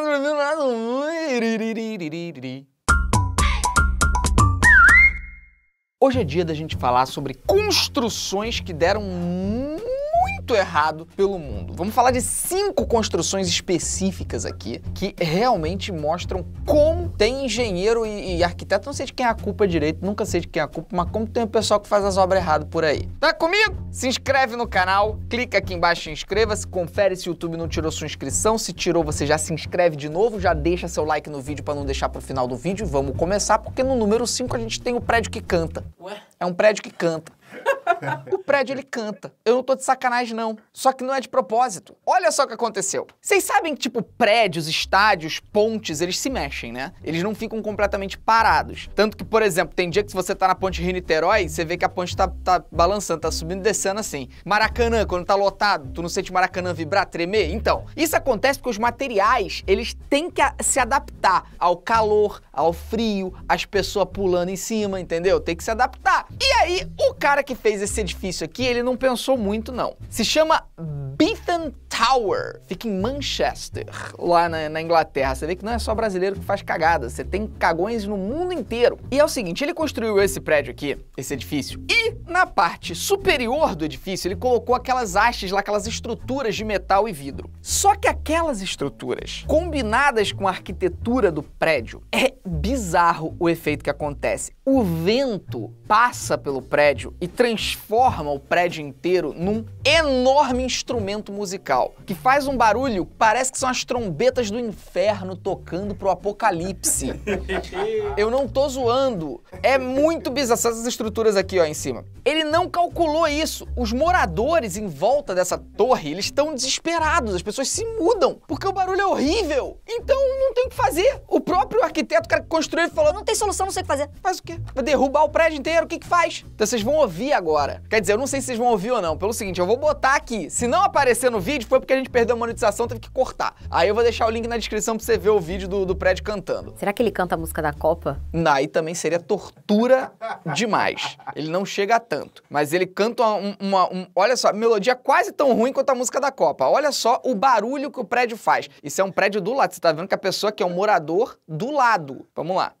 nada Hoje é dia da gente falar sobre construções que deram muito muito errado pelo mundo. Vamos falar de cinco construções específicas aqui que realmente mostram como tem engenheiro e, e arquiteto, não sei de quem é a culpa direito, nunca sei de quem é a culpa, mas como tem o pessoal que faz as obras errado por aí. Tá comigo? Se inscreve no canal, clica aqui embaixo e inscreva-se, confere se o YouTube não tirou sua inscrição, se tirou você já se inscreve de novo, já deixa seu like no vídeo para não deixar pro final do vídeo. Vamos começar porque no número 5 a gente tem o prédio que canta. Ué? É um prédio que canta o prédio ele canta. Eu não tô de sacanagem, não. Só que não é de propósito. Olha só o que aconteceu. Vocês sabem que, tipo, prédios, estádios, pontes, eles se mexem, né? Eles não ficam completamente parados. Tanto que, por exemplo, tem dia que você tá na ponte Rio-Niterói, você vê que a ponte tá, tá balançando, tá subindo e descendo assim. Maracanã, quando tá lotado, tu não sente Maracanã vibrar, tremer? Então, isso acontece porque os materiais, eles têm que se adaptar ao calor, ao frio, às pessoas pulando em cima, entendeu? Tem que se adaptar. E aí, o cara que que fez esse edifício aqui, ele não pensou muito não. Se chama Bethan Tower, fica em Manchester, lá na, na, Inglaterra. Você vê que não é só brasileiro que faz cagada, você tem cagões no mundo inteiro. E é o seguinte, ele construiu esse prédio aqui, esse edifício, e na parte superior do edifício ele colocou aquelas hastes lá, aquelas estruturas de metal e vidro. Só que aquelas estruturas, combinadas com a arquitetura do prédio, é bizarro o efeito que acontece. O vento passa pelo prédio e transforma o prédio inteiro num enorme instrumento musical que faz um barulho, parece que são as trombetas do inferno tocando pro apocalipse. Eu não tô zoando. É muito bizarro essas estruturas aqui, ó, em cima. Ele não calculou isso. Os moradores em volta dessa torre, eles estão desesperados, as pessoas se mudam, porque o barulho é horrível. Então, tem o que fazer. O próprio arquiteto, o cara que construiu, falou: não tem solução, não sei o que fazer. Faz o quê? Vai derrubar o prédio inteiro, o que que faz? Então vocês vão ouvir agora. Quer dizer, eu não sei se vocês vão ouvir ou não. Pelo seguinte, eu vou botar aqui. Se não aparecer no vídeo, foi porque a gente perdeu a monetização, teve que cortar. Aí eu vou deixar o link na descrição pra você ver o vídeo do, do prédio cantando. Será que ele canta a música da Copa? Não, aí também seria tortura demais. Ele não chega a tanto. Mas ele canta uma. uma um, olha só, melodia quase tão ruim quanto a música da Copa. Olha só o barulho que o prédio faz. Isso é um prédio do lado. Você tá vendo que a pessoa pessoa que é um morador do lado. Vamos lá.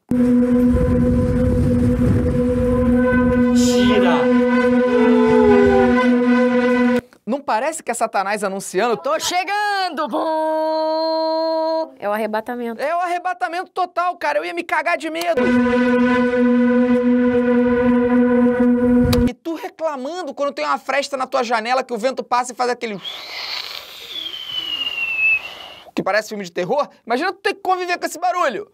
Tira! Não parece que é Satanás anunciando? Tô chegando! É o arrebatamento. É o arrebatamento total, cara. Eu ia me cagar de medo. E tu reclamando quando tem uma fresta na tua janela que o vento passa e faz aquele que parece filme de terror, imagina tu ter que conviver com esse barulho.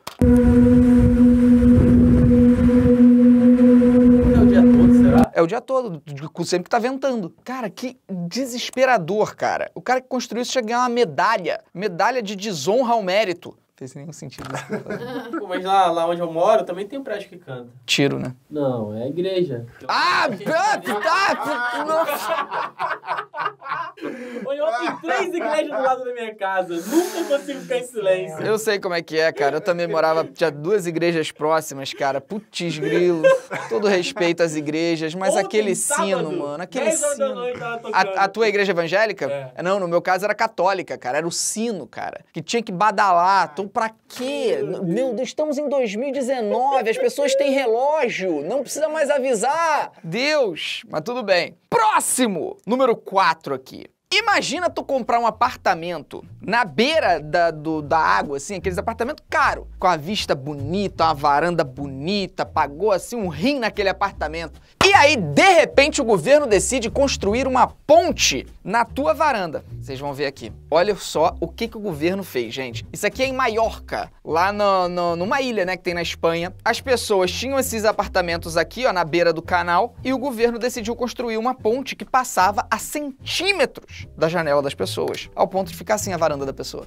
É o dia todo, é sempre que tá ventando. Cara, que desesperador, cara. O cara que construiu isso tinha que ganhar uma medalha. Medalha de desonra ao mérito. Não fez nenhum sentido. Pô, mas lá, onde eu moro também tem um prédio que canta. Tiro, né? Não, é igreja. Ah, ah, ah, ah, ou eu tem três igrejas do lado da minha casa. Nunca consigo ficar em silêncio. Eu sei como é que é, cara. Eu também morava, tinha duas igrejas próximas, cara. Putz grilo. Todo respeito às igrejas, mas Ontem, aquele sábado, sino, mano. Aquele sino. Noite, a, a, tua igreja evangélica? É. Não, no meu caso era católica, cara. Era o sino, cara. Que tinha que badalar. Então, pra quê? Meu Deus, estamos em 2019. As pessoas têm relógio. Não precisa mais avisar. Deus! Mas tudo bem. Próximo! Número 4 aqui. Imagina tu comprar um apartamento na beira da, do, da água, assim, aqueles apartamentos caro, com a vista bonita, uma varanda bonita, pagou assim um rim naquele apartamento aí, de repente, o governo decide construir uma ponte na tua varanda. Vocês vão ver aqui. Olha só o que, que o governo fez, gente. Isso aqui é em Maiorca, lá no, no, numa ilha, né, que tem na Espanha. As pessoas tinham esses apartamentos aqui, ó, na beira do canal, e o governo decidiu construir uma ponte que passava a centímetros da janela das pessoas, ao ponto de ficar assim a varanda da pessoa.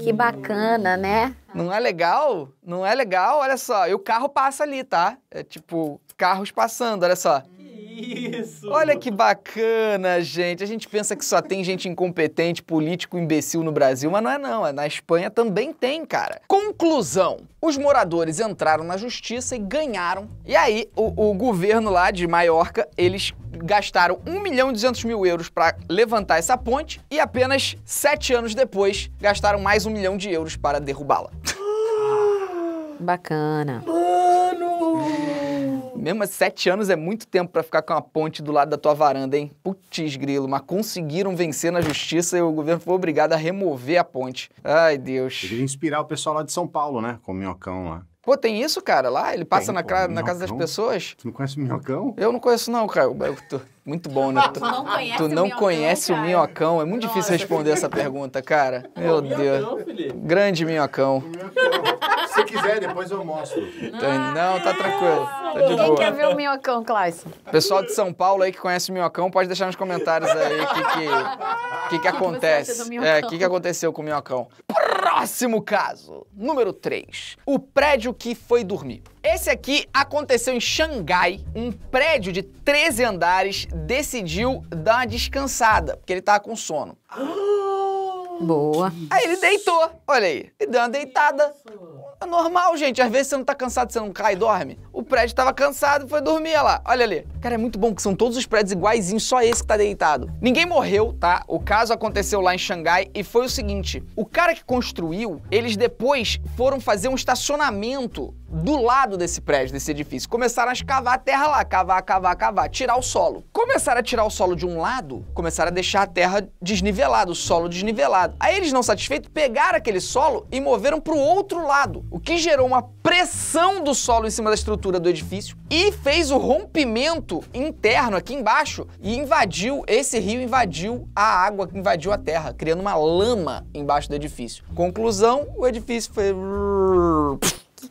Que bacana, né? Não é legal? Não é legal? Olha só, e o carro passa ali, tá? É tipo, carros passando, olha só. Que isso! Olha que bacana, gente. A gente pensa que só tem gente incompetente, político, imbecil no Brasil, mas não é não. É na Espanha também tem, cara. Conclusão. Os moradores entraram na justiça e ganharam. E aí, o, o governo lá de Maiorca, eles gastaram 1 milhão e 200 mil euros para levantar essa ponte e apenas sete anos depois gastaram mais um milhão de euros para derrubá-la. Bacana. Mesmo assim, sete anos é muito tempo para ficar com uma ponte do lado da tua varanda, hein? Putz, grilo, mas conseguiram vencer na justiça e o governo foi obrigado a remover a ponte. Ai, Deus. Devia inspirar o pessoal lá de São Paulo, né? Com o minhocão lá. Pô, tem isso, cara, lá? Ele passa tem, na, pô, na casa das pessoas? Tu não conhece o minhocão? Eu não conheço, não, cara. Tô... Muito bom, né? Tu não conhece, tu não o, minhocão, conhece o, minhocão, É muito Nossa, difícil responder essa pergunta, cara. Meu Deus. Grande minhocão. minhocão. Se quiser, depois eu mostro. Tá- ah, não, tá tranquilo. Tá de Quem boa. quer ver o minhocão, Clayson? Pessoal de São Paulo aí que conhece o minhocão, pode deixar nos comentários aí o que que, que, que, acontece. É, o é, que, que aconteceu com o minhocão. Próximo caso, número 3. O prédio que foi dormir. Esse aqui aconteceu em Xangai. Um prédio de 13 andares decidiu dar uma descansada, porque ele tava com sono. Ah! Boa. Aí ele deitou. Olha aí. Ele deu uma deitada. É normal, gente. Às vezes você não tá cansado, você não cai e dorme. O prédio tava cansado e foi dormir olha lá. Olha ali. Cara, é muito bom que são todos os prédios iguaizinhos, só esse que tá deitado. Ninguém morreu, tá? O caso aconteceu lá em Xangai e foi o seguinte: o cara que construiu, eles depois foram fazer um estacionamento do lado desse prédio, desse edifício. Começaram a escavar a terra lá, cavar, cavar, cavar, tirar o solo. Começaram a tirar o solo de um lado, começaram a deixar a terra desnivelada, o solo desnivelado. Aí eles, não satisfeitos, pegaram aquele solo e moveram para o outro lado, o que gerou uma pressão do solo em cima da estrutura do edifício e fez o rompimento interno aqui embaixo e invadiu, esse rio invadiu a água, invadiu a terra, criando uma lama embaixo do edifício. Conclusão, o edifício foi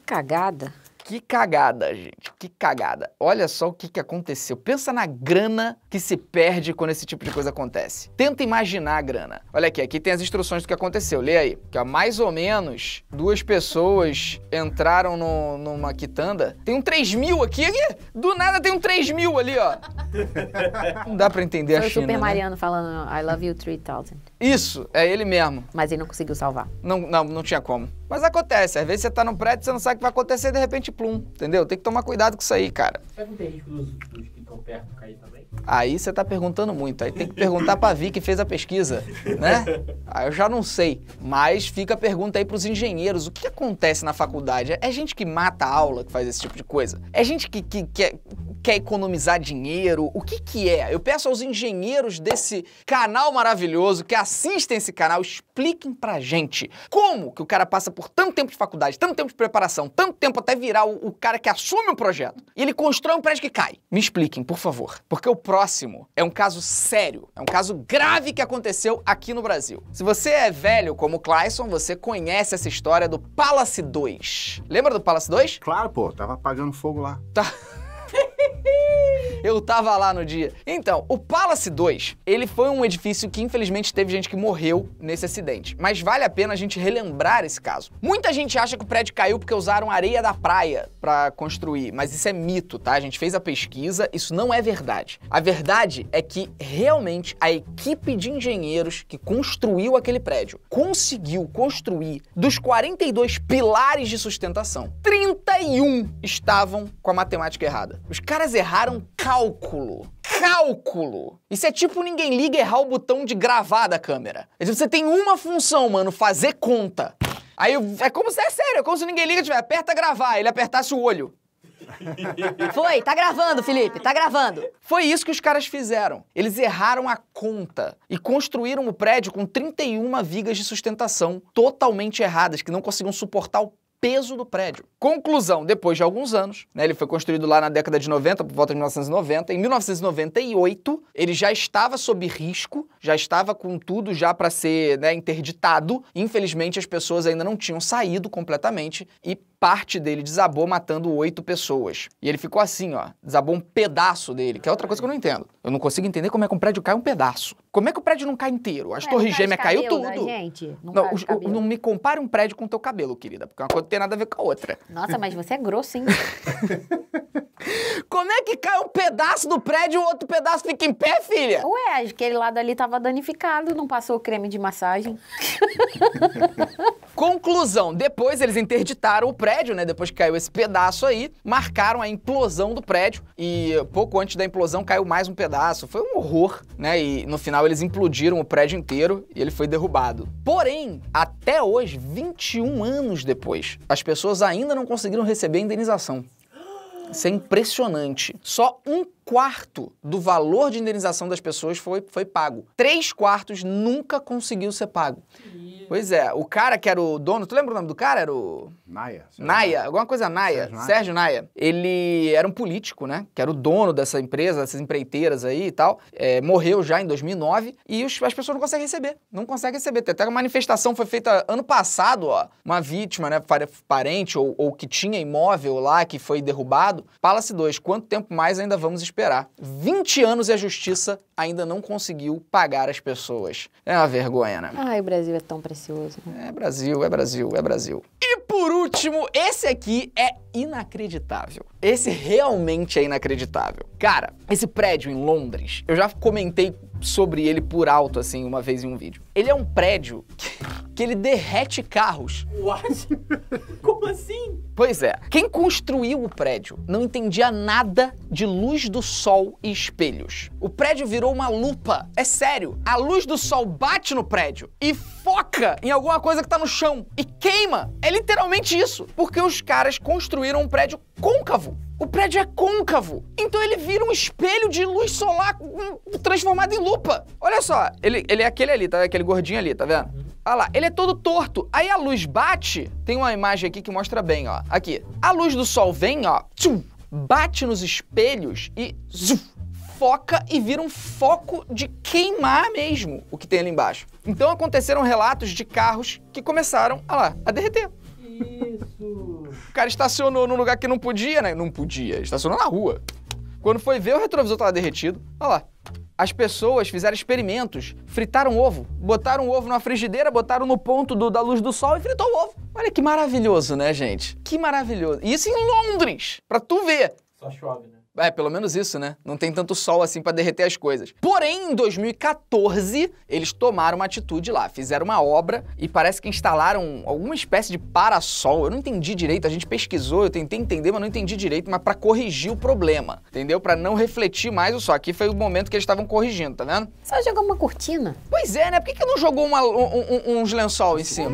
cagada. Que cagada, gente. Que cagada. Olha só o que, que aconteceu. Pensa na grana que se perde quando esse tipo de coisa acontece. Tenta imaginar a grana. Olha aqui, aqui tem as instruções do que aconteceu. Lê aí. Que ó, mais ou menos duas pessoas entraram no, numa quitanda. Tem um 3 mil aqui, Do nada tem um 3 mil ali, ó. Não dá pra entender Foi a China. o Super né? Mariano falando I love you 3000. Isso, é ele mesmo. Mas ele não conseguiu salvar. Não, não, não tinha como. Mas acontece, às vezes você tá no prédio você não sabe o que vai acontecer de repente, plum, entendeu? Tem que tomar cuidado com isso aí, cara. Será que não tem risco dos, dos que estão perto cair também? Aí você tá perguntando muito, aí tem que perguntar pra Vi que fez a pesquisa, né? Aí ah, eu já não sei. Mas fica a pergunta aí pros engenheiros: o que acontece na faculdade? É gente que mata a aula que faz esse tipo de coisa? É gente que, que, que, é, quer economizar dinheiro? O que que é? Eu peço aos engenheiros desse canal maravilhoso que assistem esse canal, expliquem pra gente como que o cara passa por tanto tempo de faculdade, tanto tempo de preparação, tanto tempo até virar o, o cara que assume o projeto e ele constrói um prédio que cai. Me expliquem, por favor, porque o próximo é um caso sério, é um caso grave que aconteceu aqui no Brasil. Se você é velho como o Clayson, você conhece essa história do Palace 2. Lembra do Palace 2? Claro, pô, tava apagando fogo lá. Tá. Eu tava lá no dia. Então, o Palace 2, ele foi um edifício que infelizmente teve gente que morreu nesse acidente. Mas vale a pena a gente relembrar esse caso. Muita gente acha que o prédio caiu porque usaram areia da praia para construir, mas isso é mito, tá? A gente fez a pesquisa, isso não é verdade. A verdade é que realmente a equipe de engenheiros que construiu aquele prédio conseguiu construir dos 42 pilares de sustentação, 31 estavam com a matemática errada. Os caras caras erraram cálculo. Cálculo! Isso é tipo ninguém liga errar o botão de gravar da câmera. Você tem uma função, mano, fazer conta. Aí é como se é sério, é como se ninguém liga, tiver, tipo, aperta gravar, ele apertasse o olho. Foi, tá gravando, Felipe, tá gravando. Foi isso que os caras fizeram. Eles erraram a conta e construíram o prédio com 31 vigas de sustentação totalmente erradas, que não conseguiam suportar o peso do prédio. Conclusão, depois de alguns anos, né, ele foi construído lá na década de 90, por volta de 1990, em 1998 ele já estava sob risco, já estava com tudo já para ser né, interditado, infelizmente as pessoas ainda não tinham saído completamente e parte dele desabou, matando oito pessoas. E ele ficou assim, ó. Desabou um pedaço dele, que é outra coisa que eu não entendo. Eu não consigo entender como é que um prédio cai um pedaço. Como é que o prédio não cai inteiro? As é, torres gêmeas caiu né, tudo. gente? Não, não, não, me compare um prédio com o teu cabelo, querida, porque uma coisa não tem nada a ver com a outra. Nossa, mas você é grosso, hein? Como é que cai um pedaço do prédio e o outro pedaço fica em pé, filha? Ué, aquele lado ali tava danificado, não passou o creme de massagem. Conclusão, depois eles interditaram o prédio, né? Depois que caiu esse pedaço aí, marcaram a implosão do prédio e pouco antes da implosão caiu mais um pedaço. Foi um horror, né? E no final eles implodiram o prédio inteiro e ele foi derrubado. Porém, até hoje, 21 anos depois, as pessoas ainda não conseguiram receber a indenização. Isso é impressionante. Só um quarto do valor de indenização das pessoas foi, foi pago. Três quartos nunca conseguiu ser pago. Pois é, o cara que era o dono, tu lembra o nome do cara? Era o. Naia. Naia, alguma coisa Naia. Sérgio Naia. Ele era um político, né? Que era o dono dessa empresa, dessas empreiteiras aí e tal. É, morreu já em 2009 e os, as pessoas não conseguem receber. Não conseguem receber. Tem até uma manifestação foi feita ano passado, ó. Uma vítima, né? Parente ou, ou que tinha imóvel lá que foi derrubado. Palace 2, quanto tempo mais ainda vamos esperar? 20 anos e a justiça ainda não conseguiu pagar as pessoas. É uma vergonha, né? Ai, o Brasil é tão precioso precioso. Né? É Brasil, é Brasil, é Brasil. E por último, esse aqui é inacreditável. Esse realmente é inacreditável. Cara, esse prédio em Londres, eu já comentei sobre ele por alto, assim, uma vez em um vídeo. Ele é um prédio que, que ele derrete carros. What? Como assim? Pois é. Quem construiu o prédio não entendia nada de luz do sol e espelhos. O prédio virou uma lupa. É sério. A luz do sol bate no prédio e foca em alguma coisa que tá no chão e queima. É literalmente isso, porque os caras construíram um prédio côncavo. O prédio é côncavo, então ele vira um espelho de luz solar hum, transformado em lupa. Olha só, ele, ele é aquele ali, tá? Aquele gordinho ali, tá vendo? Uhum. Olha lá, ele é todo torto. Aí a luz bate, tem uma imagem aqui que mostra bem, ó. Aqui. A luz do sol vem, ó, tchum, bate nos espelhos e zuf, foca e vira um foco de queimar mesmo o que tem ali embaixo. Então aconteceram relatos de carros que começaram, olha lá, a derreter. Isso! O cara estacionou num lugar que não podia, né? Não podia, estacionou na rua. Quando foi ver, o retrovisor estava derretido. Olha lá. As pessoas fizeram experimentos, fritaram ovo, botaram o ovo na frigideira, botaram no ponto do, da luz do sol e fritou o ovo. Olha que maravilhoso, né, gente? Que maravilhoso. E isso em Londres, pra tu ver. Só chove, né? É, pelo menos isso, né? Não tem tanto sol assim para derreter as coisas. Porém, em 2014, eles tomaram uma atitude lá, fizeram uma obra e parece que instalaram alguma espécie de parasol. Eu não entendi direito, a gente pesquisou, eu tentei entender, mas não entendi direito, mas para corrigir o problema, entendeu? Para não refletir mais o sol. Aqui foi o momento que eles estavam corrigindo, tá vendo? Só jogou uma cortina. Pois é, né? Por que, que não jogou uma, um, um, uns lençol em cima?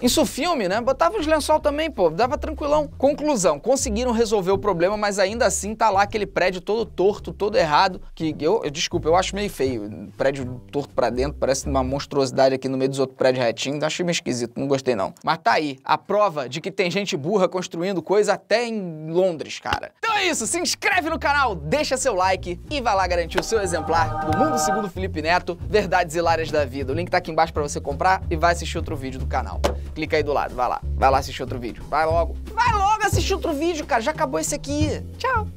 Isso filme, né? Botava uns lençol também, pô, dava tranquilão. Conclusão, conseguiram resolver o problema, mas ainda assim tá lá aquele prédio todo torto, todo errado, que eu, eu desculpa, eu acho meio feio. Prédio torto para dentro, parece uma monstruosidade aqui no meio dos outros prédios retinhos. Achei meio esquisito, não gostei não. Mas tá aí, a prova de que tem gente burra construindo coisa até em Londres, cara. Então é isso, se inscreve no canal, deixa seu like e vai lá garantir o seu exemplar do Mundo Segundo Felipe Neto, Verdades Hilárias da Vida. O link tá aqui embaixo para você comprar e vai assistir outro vídeo do canal. Clica aí do lado, vai lá. Vai lá assistir outro vídeo. Vai logo. Vai logo assistir outro vídeo, cara. Já acabou esse aqui. Tchau.